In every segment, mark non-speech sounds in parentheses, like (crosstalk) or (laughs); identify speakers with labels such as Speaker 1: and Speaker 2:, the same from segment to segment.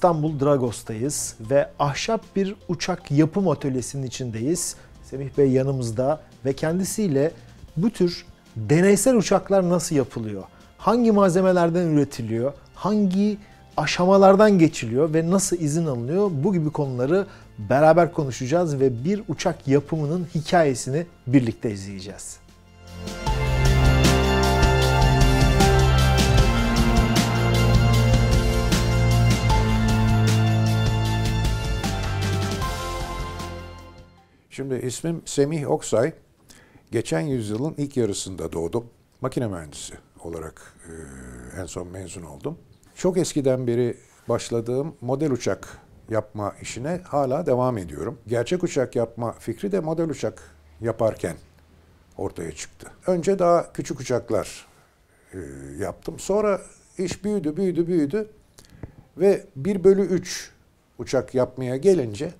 Speaker 1: İstanbul Dragos'tayız ve ahşap bir uçak yapım atölyesinin içindeyiz. Semih Bey yanımızda ve kendisiyle bu tür deneysel uçaklar nasıl yapılıyor? Hangi malzemelerden üretiliyor? Hangi aşamalardan geçiliyor ve nasıl izin alınıyor? Bu gibi konuları beraber konuşacağız ve bir uçak yapımının hikayesini birlikte izleyeceğiz.
Speaker 2: Şimdi ismim Semih Oksay. Geçen yüzyılın ilk yarısında doğdum. Makine mühendisi olarak e, en son mezun oldum. Çok eskiden beri başladığım model uçak yapma işine hala devam ediyorum. Gerçek uçak yapma fikri de model uçak yaparken ortaya çıktı. Önce daha küçük uçaklar e, yaptım. Sonra iş büyüdü, büyüdü, büyüdü ve 1 bölü 3 uçak yapmaya gelince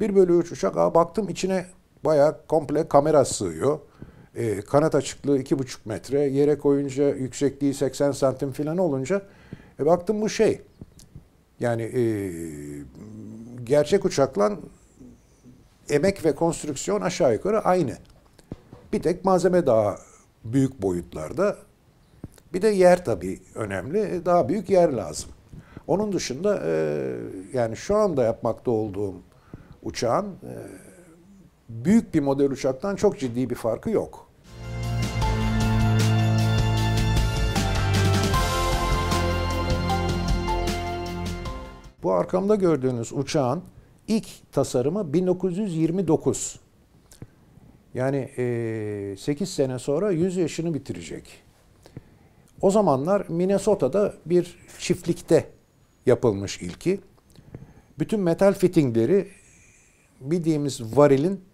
Speaker 2: 1 bölü 3 uçak baktım içine bayağı komple kamera sığıyor. E, kanat açıklığı 2,5 metre. Yere koyunca yüksekliği 80 santim falan olunca e, baktım bu şey. Yani e, gerçek uçakla emek ve konstrüksiyon aşağı yukarı aynı. Bir tek malzeme daha büyük boyutlarda. Bir de yer tabii önemli. E, daha büyük yer lazım. Onun dışında e, yani şu anda yapmakta olduğum uçağın e, büyük bir model uçaktan çok ciddi bir farkı yok. Bu arkamda gördüğünüz uçağın ilk tasarımı 1929. Yani e, 8 sene sonra 100 yaşını bitirecek. O zamanlar Minnesota'da bir çiftlikte yapılmış ilki. Bütün metal fittingleri bildiğimiz varilin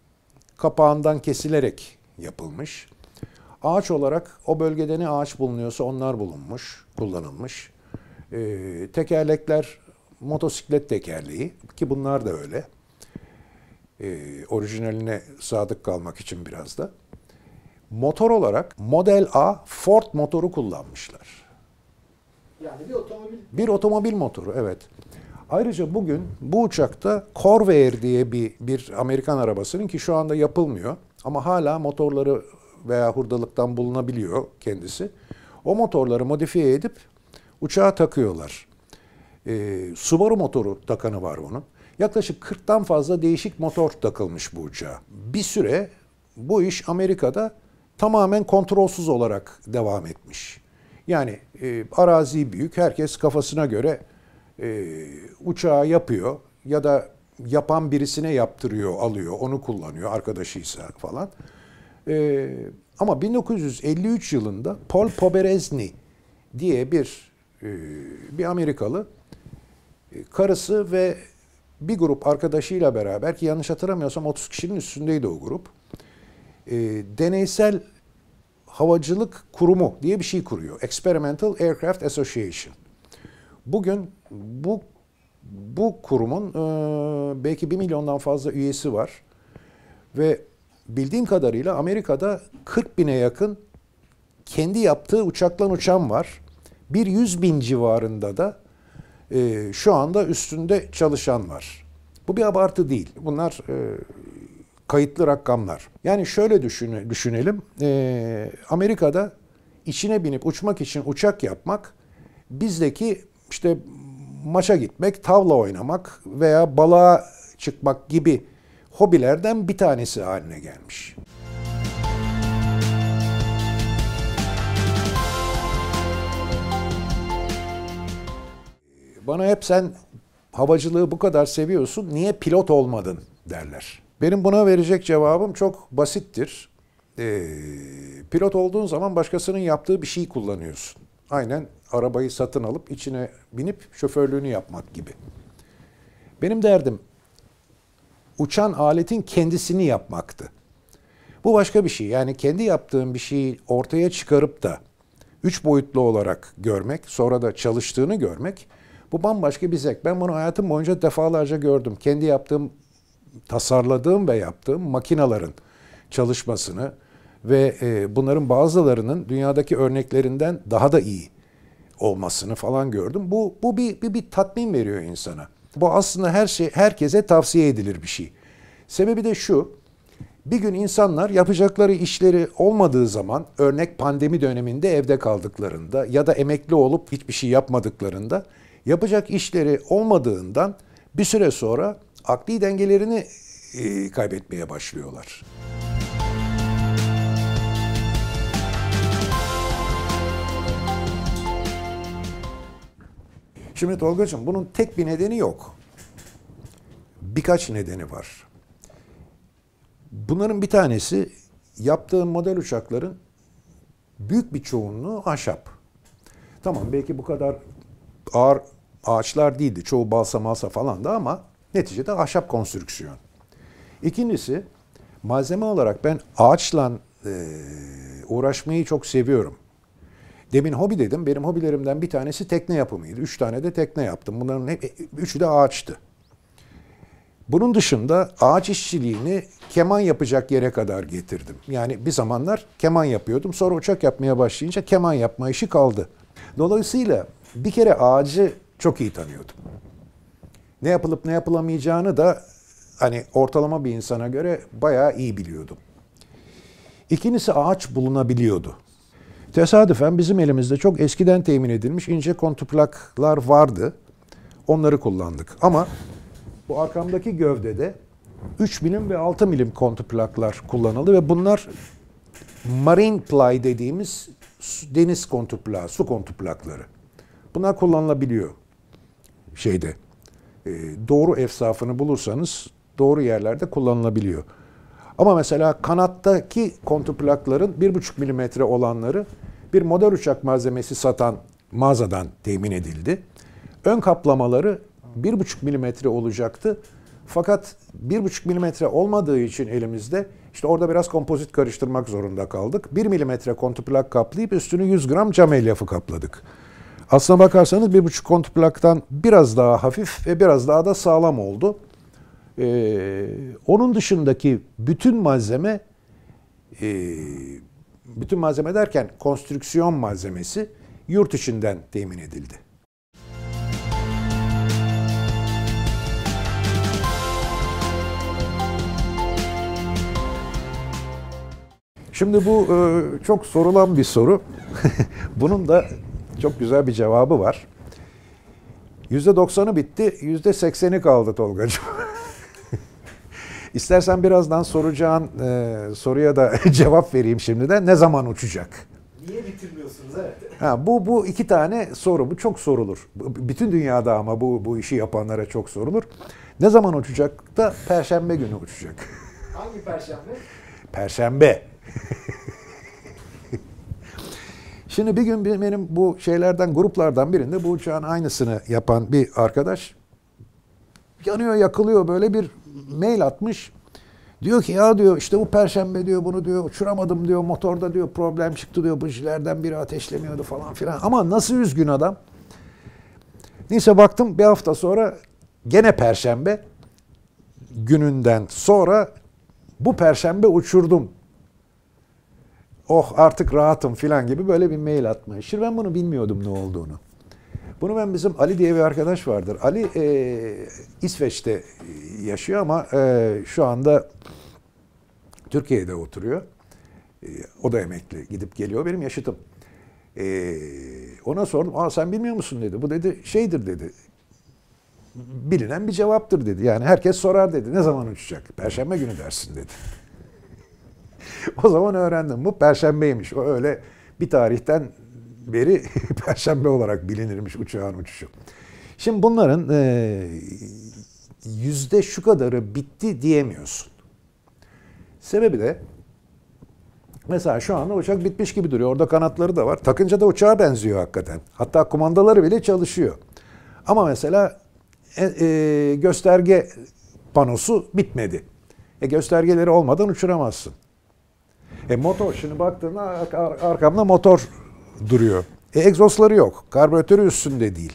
Speaker 2: kapağından kesilerek yapılmış. Ağaç olarak o bölgede ne ağaç bulunuyorsa onlar bulunmuş, kullanılmış. E, tekerlekler motosiklet tekerleği ki bunlar da öyle. E, orijinaline sadık kalmak için biraz da. Motor olarak Model A Ford motoru kullanmışlar.
Speaker 1: Yani bir otomobil.
Speaker 2: Bir otomobil motoru evet. Ayrıca bugün bu uçakta Corvair diye bir, bir Amerikan arabasının ki şu anda yapılmıyor ama hala motorları veya hurdalıktan bulunabiliyor kendisi. O motorları modifiye edip uçağa takıyorlar. Ee, Subaru motoru takanı var bunun Yaklaşık 40'tan fazla değişik motor takılmış bu uçağa. Bir süre bu iş Amerika'da tamamen kontrolsüz olarak devam etmiş. Yani e, arazi büyük, herkes kafasına göre e, uçağı yapıyor ya da yapan birisine yaptırıyor, alıyor, onu kullanıyor arkadaşıysa falan. E, ama 1953 yılında Paul Poberezny diye bir e, bir Amerikalı e, karısı ve bir grup arkadaşıyla beraber ki yanlış hatırlamıyorsam 30 kişinin üstündeydi o grup. E, deneysel Havacılık Kurumu diye bir şey kuruyor. Experimental Aircraft Association. Bugün bu bu kurumun e, belki bir milyondan fazla üyesi var ve bildiğim kadarıyla Amerika'da 40 bine yakın kendi yaptığı uçaktan uçan var. Bir 100 bin civarında da e, şu anda üstünde çalışan var. Bu bir abartı değil. Bunlar e, kayıtlı rakamlar. Yani şöyle düşün, düşünelim. E, Amerika'da içine binip uçmak için uçak yapmak bizdeki işte maça gitmek, tavla oynamak veya balığa çıkmak gibi hobilerden bir tanesi haline gelmiş. Bana hep sen havacılığı bu kadar seviyorsun, niye pilot olmadın derler. Benim buna verecek cevabım çok basittir. Ee, pilot olduğun zaman başkasının yaptığı bir şey kullanıyorsun. Aynen arabayı satın alıp içine binip şoförlüğünü yapmak gibi. Benim derdim uçan aletin kendisini yapmaktı. Bu başka bir şey. Yani kendi yaptığım bir şeyi ortaya çıkarıp da üç boyutlu olarak görmek, sonra da çalıştığını görmek bu bambaşka bir zevk. Ben bunu hayatım boyunca defalarca gördüm. Kendi yaptığım, tasarladığım ve yaptığım makinaların çalışmasını, ve e, bunların bazılarının dünyadaki örneklerinden daha da iyi olmasını falan gördüm. Bu bu bir bir, bir tatmin veriyor insana. Bu aslında her şey herkese tavsiye edilir bir şey. Sebebi de şu. Bir gün insanlar yapacakları işleri olmadığı zaman örnek pandemi döneminde evde kaldıklarında ya da emekli olup hiçbir şey yapmadıklarında yapacak işleri olmadığından bir süre sonra akli dengelerini e, kaybetmeye başlıyorlar. Şimdi Tolga'cığım bunun tek bir nedeni yok. Birkaç nedeni var. Bunların bir tanesi yaptığım model uçakların büyük bir çoğunluğu ahşap. Tamam belki bu kadar ağır ağaçlar değildi. Çoğu balsa malsa falan da ama neticede ahşap konstrüksiyon. İkincisi malzeme olarak ben ağaçla e, uğraşmayı çok seviyorum. Demin hobi dedim. Benim hobilerimden bir tanesi tekne yapımıydı. Üç tane de tekne yaptım. Bunların hep, üçü de ağaçtı. Bunun dışında ağaç işçiliğini keman yapacak yere kadar getirdim. Yani bir zamanlar keman yapıyordum. Sonra uçak yapmaya başlayınca keman yapma işi kaldı. Dolayısıyla bir kere ağacı çok iyi tanıyordum. Ne yapılıp ne yapılamayacağını da hani ortalama bir insana göre bayağı iyi biliyordum. İkincisi ağaç bulunabiliyordu. Tesadüfen bizim elimizde çok eskiden temin edilmiş ince kontuplaklar vardı. Onları kullandık. Ama bu arkamdaki gövdede 3 milim ve 6 milim kontuplaklar kullanıldı ve bunlar marine ply dediğimiz deniz kontuplağı, su kontuplakları. Bunlar kullanılabiliyor şeyde. Ee, doğru efsafını bulursanız doğru yerlerde kullanılabiliyor. Ama mesela kanattaki kontrplakların 1,5 milimetre olanları bir model uçak malzemesi satan mağazadan temin edildi. Ön kaplamaları 1,5 milimetre olacaktı. Fakat 1,5 milimetre olmadığı için elimizde işte orada biraz kompozit karıştırmak zorunda kaldık. 1 milimetre kontrplak kaplayıp üstünü 100 gram cam elyafı kapladık. Aslına bakarsanız 1,5 kontrplaktan biraz daha hafif ve biraz daha da sağlam oldu. Ee, onun dışındaki bütün malzeme e, bütün malzeme derken konstrüksiyon malzemesi yurt içinden temin edildi. Şimdi bu e, çok sorulan bir soru. (laughs) Bunun da çok güzel bir cevabı var. %90'ı bitti, %80'i kaldı Tolgacığım. İstersen birazdan soracağın e, soruya da (laughs) cevap vereyim şimdi de. Ne zaman uçacak?
Speaker 1: Niye bitirmiyorsunuz? Evet.
Speaker 2: Ha, bu, bu iki tane soru. Bu çok sorulur. Bütün dünyada ama bu, bu işi yapanlara çok sorulur. Ne zaman uçacak da perşembe günü uçacak.
Speaker 1: (laughs) Hangi perşembe?
Speaker 2: Perşembe. (laughs) Şimdi bir gün benim bu şeylerden gruplardan birinde bu uçağın aynısını yapan bir arkadaş yanıyor yakılıyor böyle bir mail atmış. Diyor ki ya diyor işte bu perşembe diyor bunu diyor uçuramadım diyor motorda diyor problem çıktı diyor bujilerden biri ateşlemiyordu falan filan. Ama nasıl üzgün adam. Neyse baktım bir hafta sonra gene perşembe gününden sonra bu perşembe uçurdum. Oh artık rahatım filan gibi böyle bir mail atmış. Şimdi ben bunu bilmiyordum ne olduğunu. Bunu ben bizim Ali diye bir arkadaş vardır. Ali e, İsveç'te yaşıyor ama e, şu anda Türkiye'de oturuyor. E, o da emekli gidip geliyor benim yaşıtım. E, ona sordum. Aa sen bilmiyor musun dedi. Bu dedi şeydir dedi. Bilinen bir cevaptır dedi. Yani herkes sorar dedi. Ne zaman uçacak? Perşembe günü dersin dedi. (laughs) o zaman öğrendim. Bu perşembeymiş. O öyle bir tarihten beri (laughs) perşembe olarak bilinirmiş uçağın uçuşu. Şimdi bunların e, yüzde şu kadarı bitti diyemiyorsun. Sebebi de mesela şu anda uçak bitmiş gibi duruyor. Orada kanatları da var. Takınca da uçağa benziyor hakikaten. Hatta kumandaları bile çalışıyor. Ama mesela e, e, gösterge panosu bitmedi. E göstergeleri olmadan uçuramazsın. E motor şimdi baktığında arkamda motor duruyor. E, egzozları yok. Karbüratörü üstünde değil.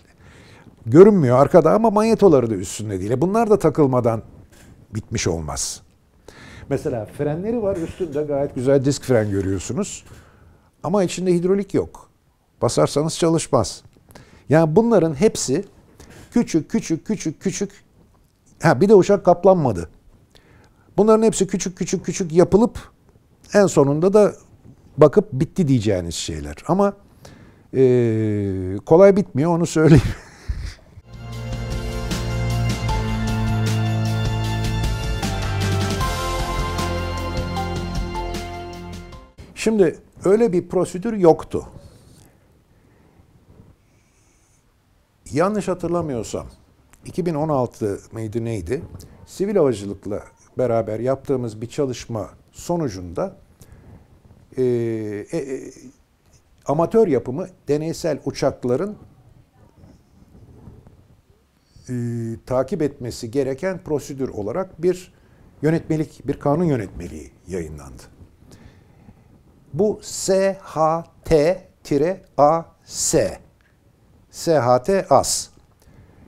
Speaker 2: Görünmüyor arkada ama manyetoları da üstünde değil. E, bunlar da takılmadan bitmiş olmaz. Mesela frenleri var üstünde gayet güzel disk fren görüyorsunuz. Ama içinde hidrolik yok. Basarsanız çalışmaz. Yani bunların hepsi küçük küçük küçük küçük ha bir de uçak kaplanmadı. Bunların hepsi küçük küçük küçük yapılıp en sonunda da bakıp bitti diyeceğiniz şeyler. Ama e, kolay bitmiyor onu söyleyeyim. (laughs) Şimdi öyle bir prosedür yoktu. Yanlış hatırlamıyorsam 2016 mıydı neydi? Sivil havacılıkla beraber yaptığımız bir çalışma sonucunda ee, e, e, amatör yapımı deneysel uçakların e, takip etmesi gereken prosedür olarak bir yönetmelik, bir kanun yönetmeliği yayınlandı. Bu SHT-AS. SHT AS.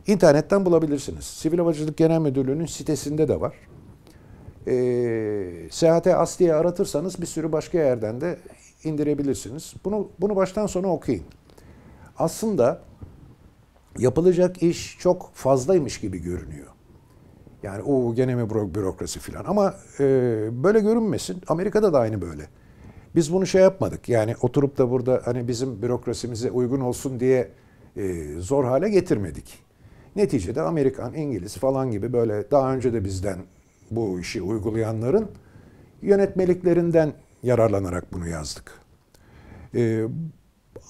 Speaker 2: İnternetten bulabilirsiniz. Sivil Havacılık Genel Müdürlüğü'nün sitesinde de var e, ee, Sehate As aratırsanız bir sürü başka yerden de indirebilirsiniz. Bunu, bunu baştan sona okuyun. Aslında yapılacak iş çok fazlaymış gibi görünüyor. Yani o gene mi bürokrasi filan ama e, böyle görünmesin. Amerika'da da aynı böyle. Biz bunu şey yapmadık yani oturup da burada hani bizim bürokrasimize uygun olsun diye e, zor hale getirmedik. Neticede Amerikan, İngiliz falan gibi böyle daha önce de bizden bu işi uygulayanların yönetmeliklerinden yararlanarak bunu yazdık. Ee,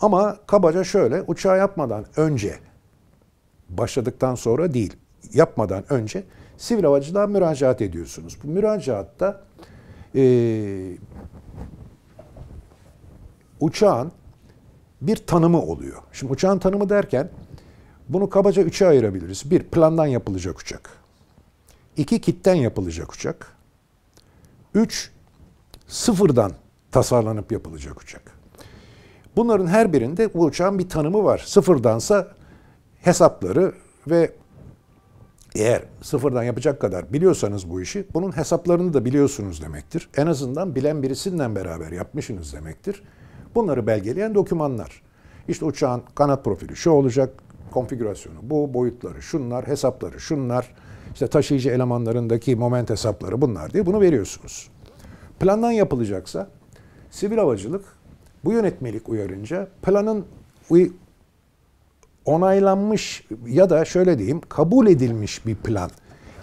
Speaker 2: ama kabaca şöyle uçağı yapmadan önce başladıktan sonra değil yapmadan önce sivil havacılığa müracaat ediyorsunuz. Bu müracaatta e, uçağın bir tanımı oluyor. Şimdi uçağın tanımı derken bunu kabaca üçe ayırabiliriz. Bir, plandan yapılacak uçak. İki kitten yapılacak uçak. Üç sıfırdan tasarlanıp yapılacak uçak. Bunların her birinde bu uçağın bir tanımı var. Sıfırdansa hesapları ve eğer sıfırdan yapacak kadar biliyorsanız bu işi bunun hesaplarını da biliyorsunuz demektir. En azından bilen birisinden beraber yapmışsınız demektir. Bunları belgeleyen dokümanlar. İşte uçağın kanat profili şu olacak, konfigürasyonu bu, boyutları şunlar, hesapları şunlar, işte taşıyıcı elemanlarındaki moment hesapları bunlar diye bunu veriyorsunuz. Plandan yapılacaksa sivil havacılık bu yönetmelik uyarınca planın onaylanmış ya da şöyle diyeyim kabul edilmiş bir plan.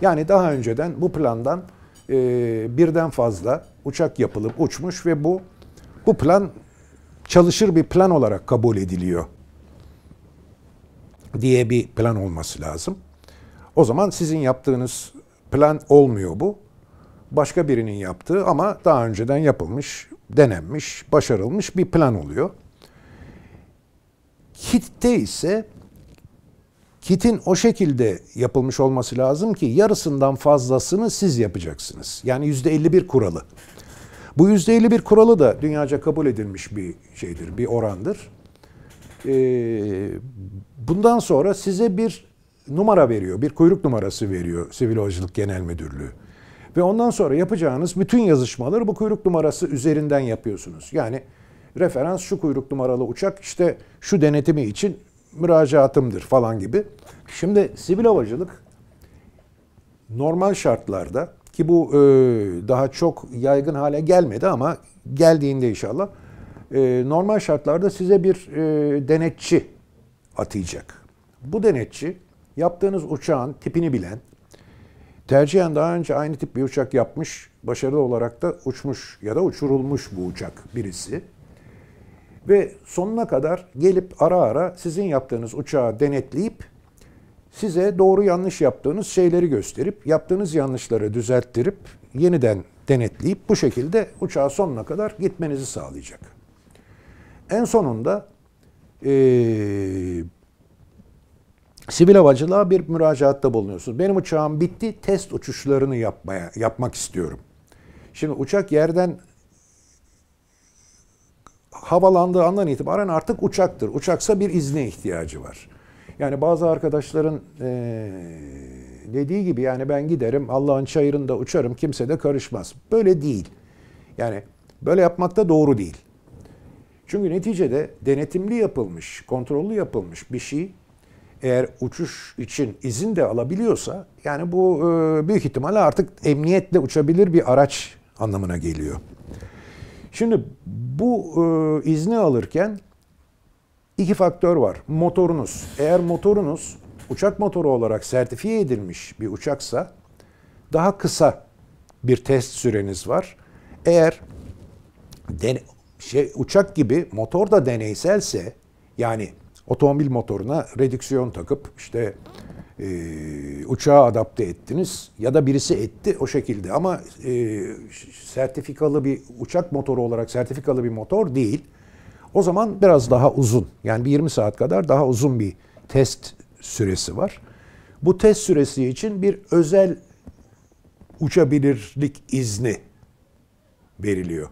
Speaker 2: Yani daha önceden bu plandan e, birden fazla uçak yapılıp uçmuş ve bu bu plan çalışır bir plan olarak kabul ediliyor diye bir plan olması lazım. O zaman sizin yaptığınız plan olmuyor bu. Başka birinin yaptığı ama daha önceden yapılmış, denenmiş, başarılmış bir plan oluyor. Kitte ise kitin o şekilde yapılmış olması lazım ki yarısından fazlasını siz yapacaksınız. Yani yüzde %51 kuralı. Bu yüzde %51 kuralı da dünyaca kabul edilmiş bir şeydir, bir orandır. Ee, bundan sonra size bir numara veriyor. Bir kuyruk numarası veriyor Sivil Havacılık Genel Müdürlüğü. Ve ondan sonra yapacağınız bütün yazışmaları bu kuyruk numarası üzerinden yapıyorsunuz. Yani referans şu kuyruk numaralı uçak işte şu denetimi için müracaatımdır falan gibi. Şimdi sivil havacılık normal şartlarda ki bu e, daha çok yaygın hale gelmedi ama geldiğinde inşallah e, normal şartlarda size bir e, denetçi atayacak. Bu denetçi Yaptığınız uçağın tipini bilen, tercihen daha önce aynı tip bir uçak yapmış, başarılı olarak da uçmuş ya da uçurulmuş bu uçak birisi. Ve sonuna kadar gelip ara ara sizin yaptığınız uçağı denetleyip size doğru yanlış yaptığınız şeyleri gösterip yaptığınız yanlışları düzelttirip yeniden denetleyip bu şekilde uçağa sonuna kadar gitmenizi sağlayacak. En sonunda e, Sivil havacılığa bir müracaatta bulunuyorsunuz. Benim uçağım bitti, test uçuşlarını yapmaya yapmak istiyorum. Şimdi uçak yerden havalandığı andan itibaren artık uçaktır. Uçaksa bir izne ihtiyacı var. Yani bazı arkadaşların ee, dediği gibi yani ben giderim Allah'ın çayırında uçarım kimse de karışmaz. Böyle değil. Yani böyle yapmak da doğru değil. Çünkü neticede denetimli yapılmış, kontrollü yapılmış bir şey eğer uçuş için izin de alabiliyorsa yani bu e, büyük ihtimalle artık emniyetle uçabilir bir araç anlamına geliyor. Şimdi bu e, izni alırken iki faktör var. Motorunuz. Eğer motorunuz uçak motoru olarak sertifiye edilmiş bir uçaksa daha kısa bir test süreniz var. Eğer den şey, uçak gibi motor da deneyselse yani Otomobil motoruna redüksiyon takıp işte e, uçağa adapte ettiniz ya da birisi etti o şekilde ama e, sertifikalı bir uçak motoru olarak sertifikalı bir motor değil. O zaman biraz daha uzun yani bir 20 saat kadar daha uzun bir test süresi var. Bu test süresi için bir özel uçabilirlik izni veriliyor.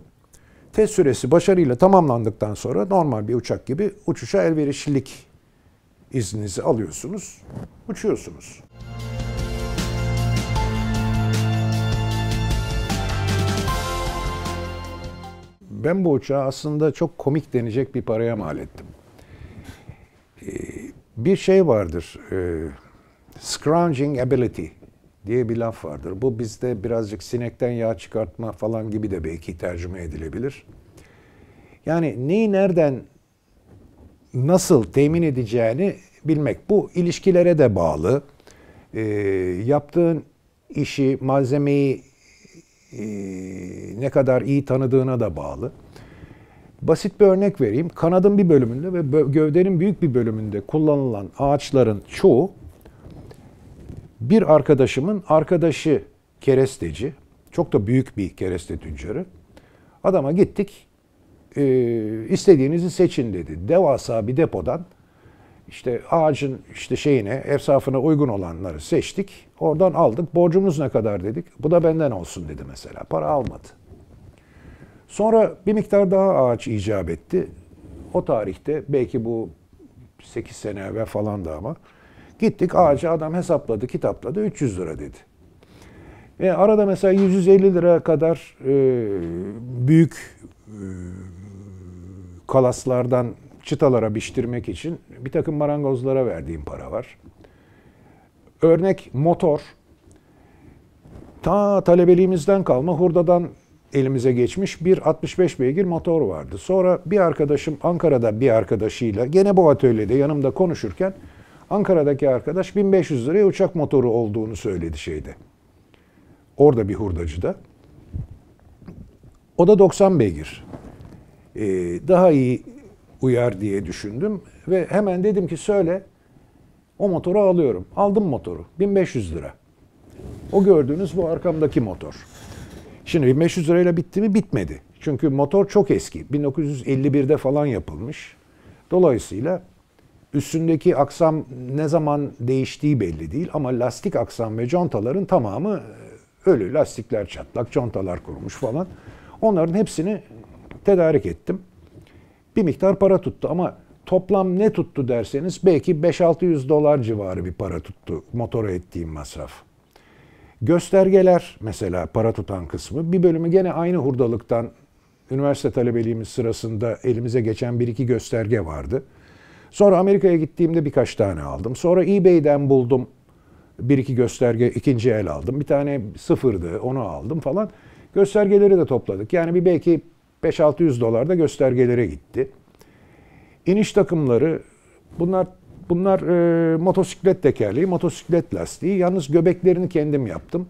Speaker 2: Test süresi başarıyla tamamlandıktan sonra normal bir uçak gibi uçuşa elverişlilik izninizi alıyorsunuz, uçuyorsunuz. Ben bu uçağı aslında çok komik denecek bir paraya mal ettim. Ee, bir şey vardır, ee, scrounging ability diye bir laf vardır. Bu bizde birazcık sinekten yağ çıkartma falan gibi de belki tercüme edilebilir. Yani neyi nereden nasıl temin edeceğini bilmek. Bu ilişkilere de bağlı. E, yaptığın işi, malzemeyi e, ne kadar iyi tanıdığına da bağlı. Basit bir örnek vereyim. Kanadın bir bölümünde ve gövdenin büyük bir bölümünde kullanılan ağaçların çoğu bir arkadaşımın arkadaşı keresteci, çok da büyük bir kereste tüccarı. Adama gittik, e, istediğinizi seçin dedi. Devasa bir depodan işte ağacın işte şeyine, efsafına uygun olanları seçtik. Oradan aldık. Borcumuz ne kadar dedik. Bu da benden olsun dedi mesela. Para almadı. Sonra bir miktar daha ağaç icap etti. O tarihte belki bu 8 sene evvel falan da ama Gittik ağaca adam hesapladı, kitapladı 300 lira dedi. E, arada mesela 150 lira kadar e, büyük e, kalaslardan çıtalara biçtirmek için bir takım marangozlara verdiğim para var. Örnek motor. Ta talebeliğimizden kalma hurdadan elimize geçmiş bir 65 beygir motor vardı. Sonra bir arkadaşım Ankara'da bir arkadaşıyla gene bu atölyede yanımda konuşurken Ankara'daki arkadaş 1500 liraya uçak motoru olduğunu söyledi şeyde. Orada bir hurdacı da, O da 90 beygir. Ee, daha iyi uyar diye düşündüm ve hemen dedim ki söyle o motoru alıyorum. Aldım motoru 1500 lira. O gördüğünüz bu arkamdaki motor. Şimdi 1500 lirayla bitti mi? Bitmedi. Çünkü motor çok eski. 1951'de falan yapılmış. Dolayısıyla Üstündeki aksam ne zaman değiştiği belli değil ama lastik aksam ve contaların tamamı e, ölü. Lastikler çatlak, contalar kurumuş falan. Onların hepsini tedarik ettim. Bir miktar para tuttu ama toplam ne tuttu derseniz belki 5-600 dolar civarı bir para tuttu motora ettiğim masraf. Göstergeler mesela para tutan kısmı bir bölümü gene aynı hurdalıktan üniversite talebeliğimiz sırasında elimize geçen bir iki gösterge vardı. Sonra Amerika'ya gittiğimde birkaç tane aldım. Sonra eBay'den buldum. Bir iki gösterge ikinci el aldım. Bir tane sıfırdı onu aldım falan. Göstergeleri de topladık. Yani bir belki 5-600 dolar da göstergelere gitti. İniş takımları bunlar bunlar e, motosiklet tekerleği, motosiklet lastiği. Yalnız göbeklerini kendim yaptım.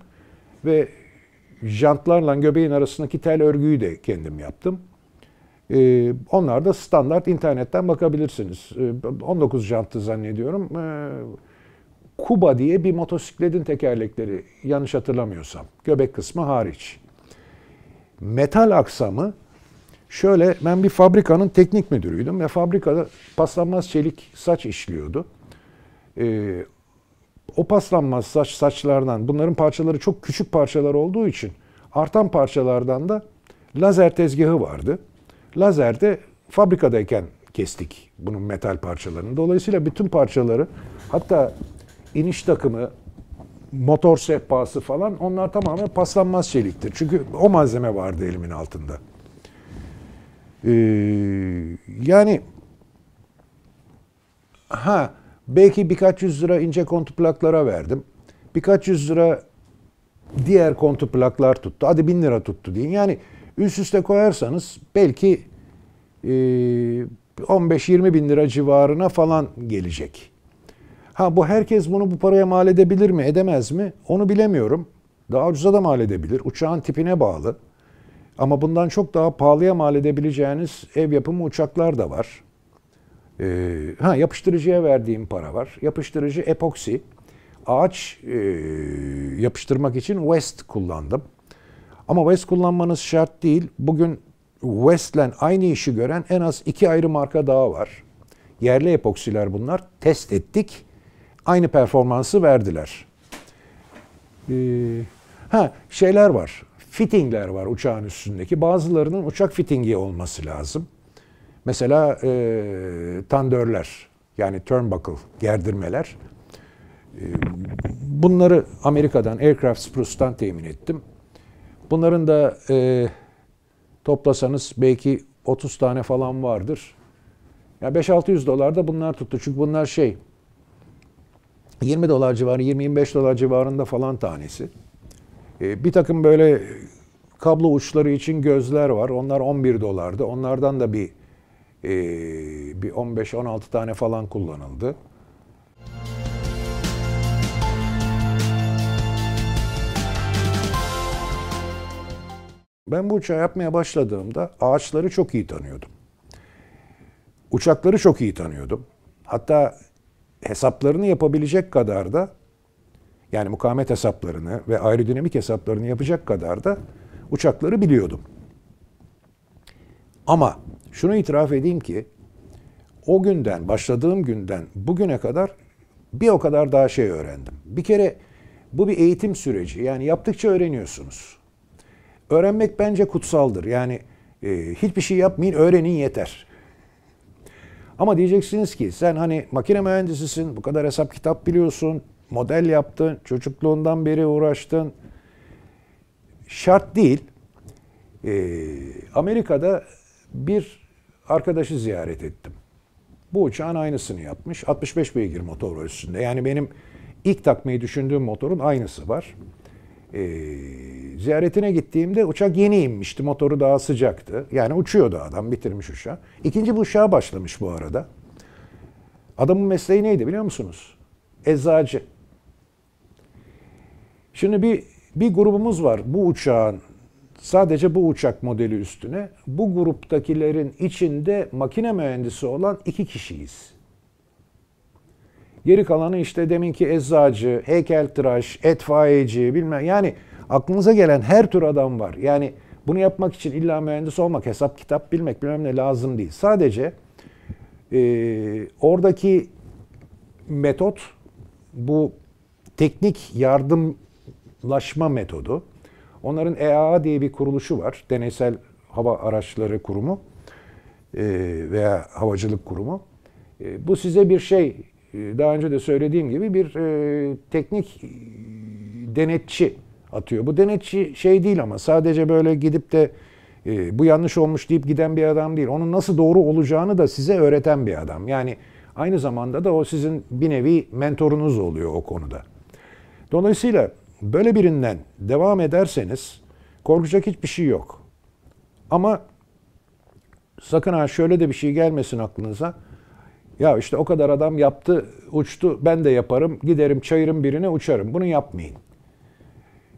Speaker 2: Ve jantlarla göbeğin arasındaki tel örgüyü de kendim yaptım. Ee, onlar da standart internetten bakabilirsiniz. 19 ee, janttı zannediyorum. Ee, Kuba diye bir motosikletin tekerlekleri yanlış hatırlamıyorsam. Göbek kısmı hariç. Metal aksamı şöyle ben bir fabrikanın teknik müdürüydüm ve fabrikada paslanmaz çelik saç işliyordu. o paslanmaz saç saçlardan bunların parçaları çok küçük parçalar olduğu için artan parçalardan da lazer tezgahı vardı. Lazerde fabrikadayken kestik bunun metal parçalarını. Dolayısıyla bütün parçaları hatta iniş takımı, motor sehpası falan onlar tamamen paslanmaz çeliktir. Çünkü o malzeme vardı elimin altında. Ee, yani ha belki birkaç yüz lira ince plaklara verdim. Birkaç yüz lira diğer plaklar tuttu. Hadi bin lira tuttu diyeyim. Yani Üst üste koyarsanız belki e, 15-20 bin lira civarına falan gelecek. Ha bu herkes bunu bu paraya mal edebilir mi edemez mi onu bilemiyorum. Daha ucuza da mal edebilir. Uçağın tipine bağlı. Ama bundan çok daha pahalıya mal edebileceğiniz ev yapımı uçaklar da var. Ee, ha yapıştırıcıya verdiğim para var. Yapıştırıcı epoksi. Ağaç e, yapıştırmak için West kullandım. Ama West kullanmanız şart değil. Bugün West'len aynı işi gören en az iki ayrı marka daha var. Yerli epoksiler bunlar. Test ettik. Aynı performansı verdiler. Ee, ha şeyler var. Fittingler var uçağın üstündeki. Bazılarının uçak fittingi olması lazım. Mesela e, tandörler yani turnbuckle gerdirmeler. E, bunları Amerika'dan Aircraft Spruce'tan temin ettim. Bunların da e, toplasanız belki 30 tane falan vardır. Ya yani 5-600 dolar da bunlar tuttu. Çünkü bunlar şey 20 dolar civarı, 20-25 dolar civarında falan tanesi. E, bir takım böyle kablo uçları için gözler var. Onlar 11 dolardı. Onlardan da bir e, bir 15-16 tane falan kullanıldı. Ben bu uçağı yapmaya başladığımda ağaçları çok iyi tanıyordum. Uçakları çok iyi tanıyordum. Hatta hesaplarını yapabilecek kadar da yani mukamet hesaplarını ve aerodinamik hesaplarını yapacak kadar da uçakları biliyordum. Ama şunu itiraf edeyim ki o günden, başladığım günden bugüne kadar bir o kadar daha şey öğrendim. Bir kere bu bir eğitim süreci. Yani yaptıkça öğreniyorsunuz. Öğrenmek bence kutsaldır. Yani e, hiçbir şey yapmayın, öğrenin yeter. Ama diyeceksiniz ki sen hani makine mühendisisin, bu kadar hesap kitap biliyorsun, model yaptın, çocukluğundan beri uğraştın. Şart değil. E, Amerika'da bir arkadaşı ziyaret ettim. Bu uçağın aynısını yapmış. 65 beygir motor üstünde. Yani benim ilk takmayı düşündüğüm motorun aynısı var. E, ziyaretine gittiğimde uçak yeni inmişti. Motoru daha sıcaktı. Yani uçuyordu adam bitirmiş uçağı. İkinci bu uçağa başlamış bu arada. Adamın mesleği neydi biliyor musunuz? Eczacı. Şimdi bir bir grubumuz var bu uçağın sadece bu uçak modeli üstüne. Bu gruptakilerin içinde makine mühendisi olan iki kişiyiz. Geri kalanı işte deminki eczacı, heykeltıraş, etfaiyeci bilmem yani aklınıza gelen her tür adam var. Yani bunu yapmak için illa mühendis olmak, hesap kitap bilmek bilmem ne lazım değil. Sadece e, oradaki metot bu teknik yardımlaşma metodu. Onların EAA diye bir kuruluşu var. Deneysel Hava Araçları Kurumu e, veya Havacılık Kurumu. E, bu size bir şey ee, daha önce de söylediğim gibi bir e, teknik e, denetçi atıyor. Bu denetçi şey değil ama sadece böyle gidip de e, bu yanlış olmuş deyip giden bir adam değil. Onun nasıl doğru olacağını da size öğreten bir adam. Yani aynı zamanda da o sizin bir nevi mentorunuz oluyor o konuda. Dolayısıyla böyle birinden devam ederseniz korkacak hiçbir şey yok. Ama sakın ha şöyle de bir şey gelmesin aklınıza. Ya işte o kadar adam yaptı, uçtu, ben de yaparım, giderim çayırın birine uçarım. Bunu yapmayın.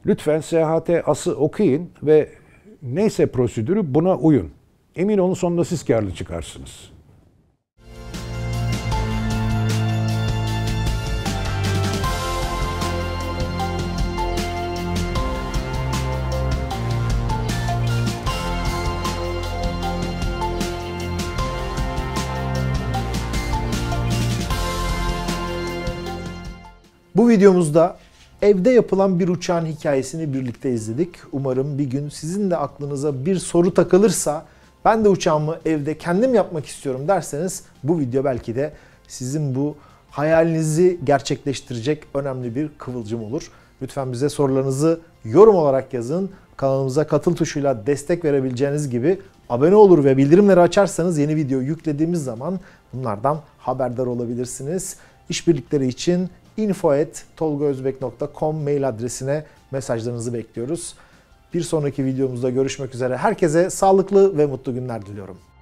Speaker 2: Lütfen SHT ası okuyun ve neyse prosedürü buna uyun. Emin olun sonunda siz karlı çıkarsınız.''
Speaker 1: Bu videomuzda evde yapılan bir uçağın hikayesini birlikte izledik. Umarım bir gün sizin de aklınıza bir soru takılırsa ben de uçağımı evde kendim yapmak istiyorum derseniz bu video belki de sizin bu hayalinizi gerçekleştirecek önemli bir kıvılcım olur. Lütfen bize sorularınızı yorum olarak yazın. Kanalımıza katıl tuşuyla destek verebileceğiniz gibi abone olur ve bildirimleri açarsanız yeni video yüklediğimiz zaman bunlardan haberdar olabilirsiniz. İşbirlikleri için info.tolgaözbek.com mail adresine mesajlarınızı bekliyoruz. Bir sonraki videomuzda görüşmek üzere. Herkese sağlıklı ve mutlu günler diliyorum.